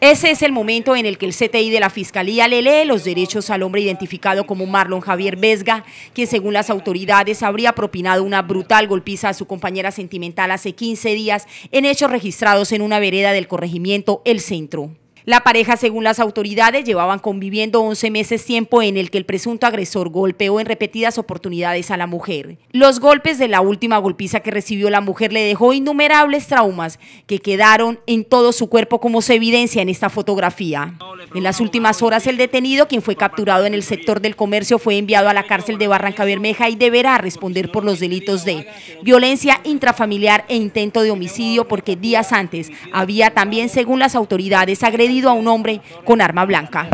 Ese es el momento en el que el CTI de la Fiscalía le lee los derechos al hombre identificado como Marlon Javier Vesga, quien según las autoridades habría propinado una brutal golpiza a su compañera sentimental hace 15 días en hechos registrados en una vereda del corregimiento El Centro. La pareja, según las autoridades, llevaban conviviendo 11 meses tiempo en el que el presunto agresor golpeó en repetidas oportunidades a la mujer. Los golpes de la última golpiza que recibió la mujer le dejó innumerables traumas que quedaron en todo su cuerpo como se evidencia en esta fotografía. En las últimas horas, el detenido, quien fue capturado en el sector del comercio, fue enviado a la cárcel de Barranca Bermeja y deberá responder por los delitos de violencia intrafamiliar e intento de homicidio porque días antes había también, según las autoridades, agredido a un hombre con arma blanca.